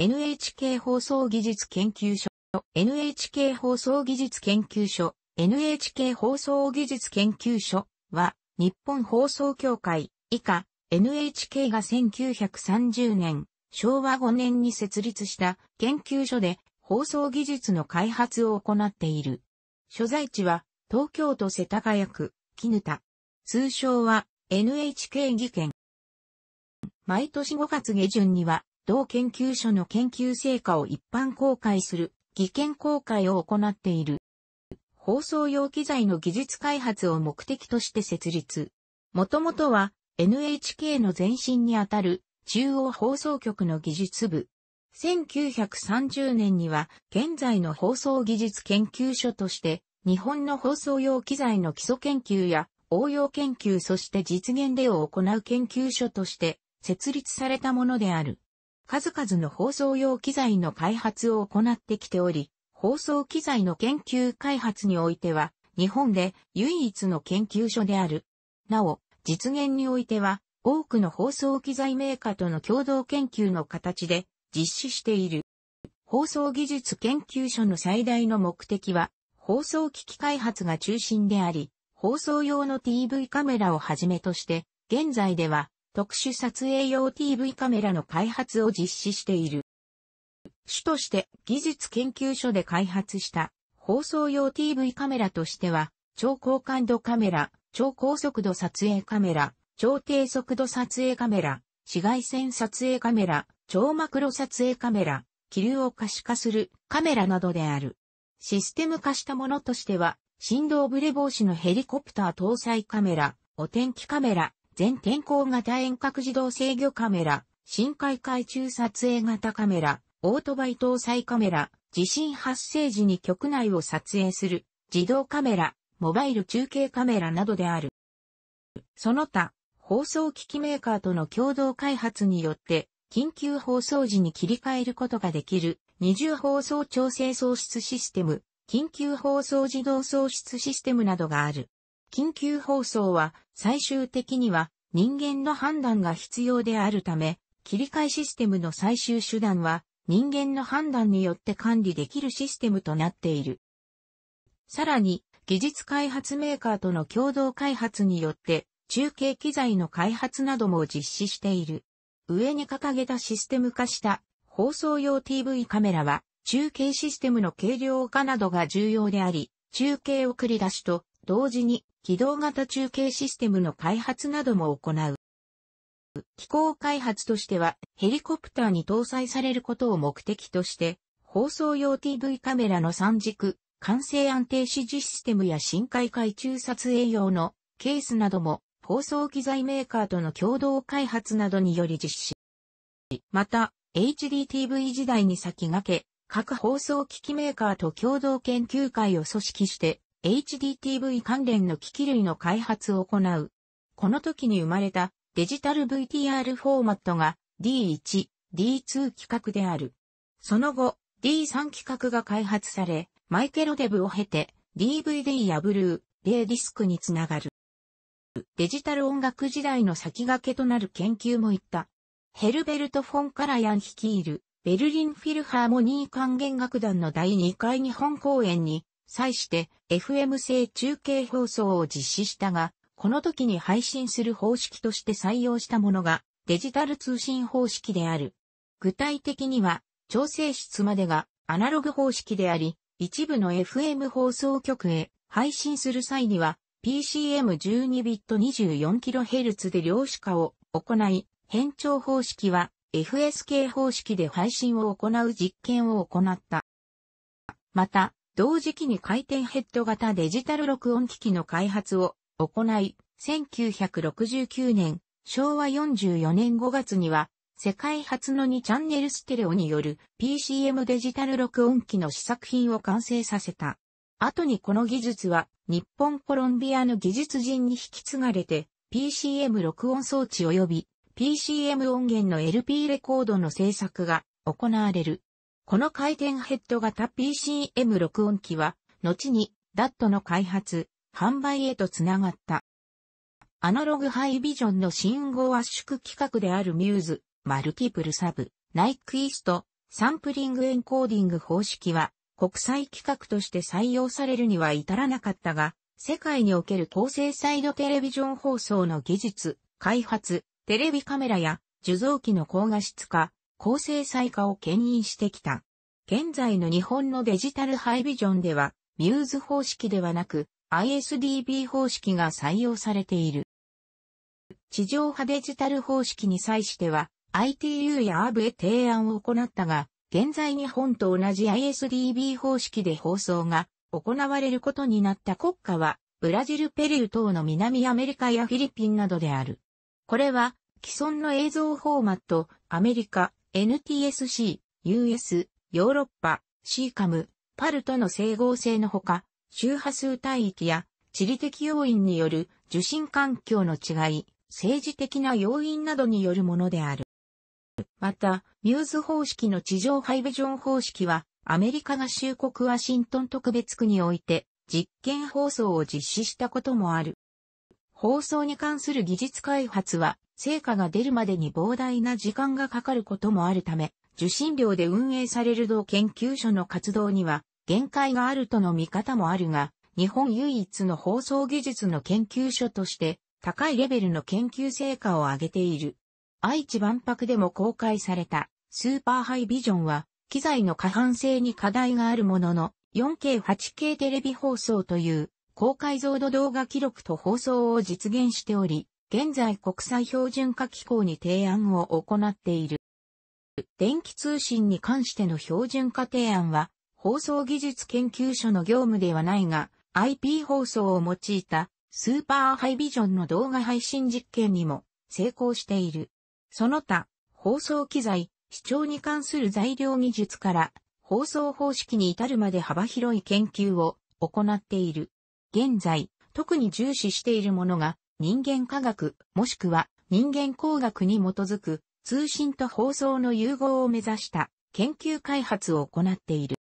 NHK 放送技術研究所、NHK 放送技術研究所、NHK 放送技術研究所は、日本放送協会、以下、NHK が1930年、昭和5年に設立した研究所で放送技術の開発を行っている。所在地は東京都世田谷区、絹田。通称は NHK 技研。毎年5月下旬には同研究所の研究成果を一般公開する、技研公開を行っている。放送用機材の技術開発を目的として設立。もともとは NHK の前身にあたる中央放送局の技術部。1930年には現在の放送技術研究所として日本の放送用機材の基礎研究や応用研究そして実現例を行う研究所として設立されたものである。数々の放送用機材の開発を行ってきており、放送機材の研究開発においては、日本で唯一の研究所である。なお、実現においては、多くの放送機材メーカーとの共同研究の形で実施している。放送技術研究所の最大の目的は、放送機器開発が中心であり、放送用の TV カメラをはじめとして、現在では特殊撮影用 TV カメラの開発を実施している。主として技術研究所で開発した放送用 TV カメラとしては、超高感度カメラ、超高速度撮影カメラ、超低速度撮影カメラ、紫外線撮影カメラ、超マクロ撮影カメラ、気流を可視化するカメラなどである。システム化したものとしては、振動ブレ防止のヘリコプター搭載カメラ、お天気カメラ、全天候型遠隔自動制御カメラ、深海海中撮影型カメラ、オートバイ搭載カメラ、地震発生時に局内を撮影する、自動カメラ、モバイル中継カメラなどである。その他、放送機器メーカーとの共同開発によって、緊急放送時に切り替えることができる、二重放送調整喪失システム、緊急放送自動喪失システムなどがある。緊急放送は最終的には人間の判断が必要であるため、切り替えシステムの最終手段は人間の判断によって管理できるシステムとなっている。さらに、技術開発メーカーとの共同開発によって中継機材の開発なども実施している。上に掲げたシステム化した放送用 TV カメラは中継システムの軽量化などが重要であり、中継送り出しと同時に起動型中継システムの開発なども行う。機構開発としては、ヘリコプターに搭載されることを目的として、放送用 TV カメラの三軸、完成安定指示システムや深海海中撮影用のケースなども放送機材メーカーとの共同開発などにより実施。また、HDTV 時代に先駆け、各放送機器メーカーと共同研究会を組織して、HDTV 関連の機器類の開発を行う。この時に生まれたデジタル VTR フォーマットが D1、D2 規格である。その後、D3 規格が開発され、マイケロデブを経て DVD やブルー、レイディスクにつながる。デジタル音楽時代の先駆けとなる研究も行った。ヘルベルト・フォン・カラヤン率いるベルリンフィルハーモニー管弦楽団の第2回日本公演に際して FM 制中継放送を実施したが、この時に配信する方式として採用したものがデジタル通信方式である。具体的には調整室までがアナログ方式であり、一部の FM 放送局へ配信する際には PCM12 ビット 24kHz で量子化を行い、変調方式は FSK 方式で配信を行う実験を行った。また、同時期に回転ヘッド型デジタル録音機器の開発を行い、1969年、昭和44年5月には、世界初の2チャンネルステレオによる PCM デジタル録音機の試作品を完成させた。後にこの技術は日本コロンビアの技術人に引き継がれて PCM 録音装置及び PCM 音源の LP レコードの制作が行われる。この回転ヘッド型 PCM 録音機は、後に DAT の開発、販売へとつながった。アナログハイビジョンの信号圧縮規格であるミューズ、マルティプルサブ、ナイクイースト、サンプリングエンコーディング方式は、国際規格として採用されるには至らなかったが、世界における高精細度テレビジョン放送の技術、開発、テレビカメラや受像機の高画質化、高精細化を牽引してきた。現在の日本のデジタルハイビジョンでは、ミューズ方式ではなく、ISDB 方式が採用されている。地上波デジタル方式に際しては、ITU やアーブへ提案を行ったが、現在日本と同じ ISDB 方式で放送が行われることになった国家は、ブラジル、ペリュー等の南アメリカやフィリピンなどである。これは、既存の映像フォーマット、アメリカ、NTSC、US、ヨーロッパ、シーカム、パルとの整合性のほか、周波数帯域や地理的要因による受信環境の違い、政治的な要因などによるものである。また、ミューズ方式の地上ハイビジョン方式は、アメリカ合衆国ワシントン特別区において、実験放送を実施したこともある。放送に関する技術開発は、成果が出るまでに膨大な時間がかかることもあるため、受信料で運営される同研究所の活動には限界があるとの見方もあるが、日本唯一の放送技術の研究所として高いレベルの研究成果を上げている。愛知万博でも公開されたスーパーハイビジョンは機材の過半性に課題があるものの 4K8K テレビ放送という高解像度動画記録と放送を実現しており、現在国際標準化機構に提案を行っている。電気通信に関しての標準化提案は、放送技術研究所の業務ではないが、IP 放送を用いたスーパーハイビジョンの動画配信実験にも成功している。その他、放送機材、視聴に関する材料技術から放送方式に至るまで幅広い研究を行っている。現在、特に重視しているものが人間科学、もしくは人間工学に基づく通信と放送の融合を目指した研究開発を行っている。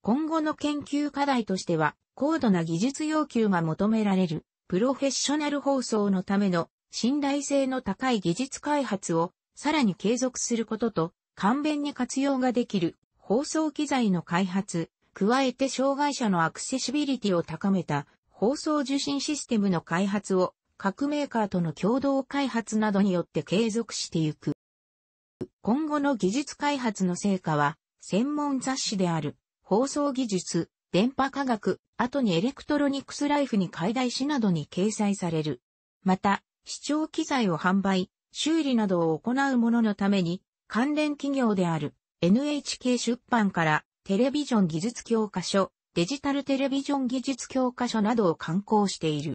今後の研究課題としては、高度な技術要求が求められる、プロフェッショナル放送のための信頼性の高い技術開発をさらに継続することと、簡便に活用ができる放送機材の開発、加えて障害者のアクセシビリティを高めた放送受信システムの開発を各メーカーとの共同開発などによって継続してゆく。今後の技術開発の成果は、専門雑誌である、放送技術、電波科学、後にエレクトロニクスライフに解題誌などに掲載される。また、視聴機材を販売、修理などを行う者のために、関連企業である NHK 出版からテレビジョン技術教科書、デジタルテレビジョン技術教科書などを刊行している。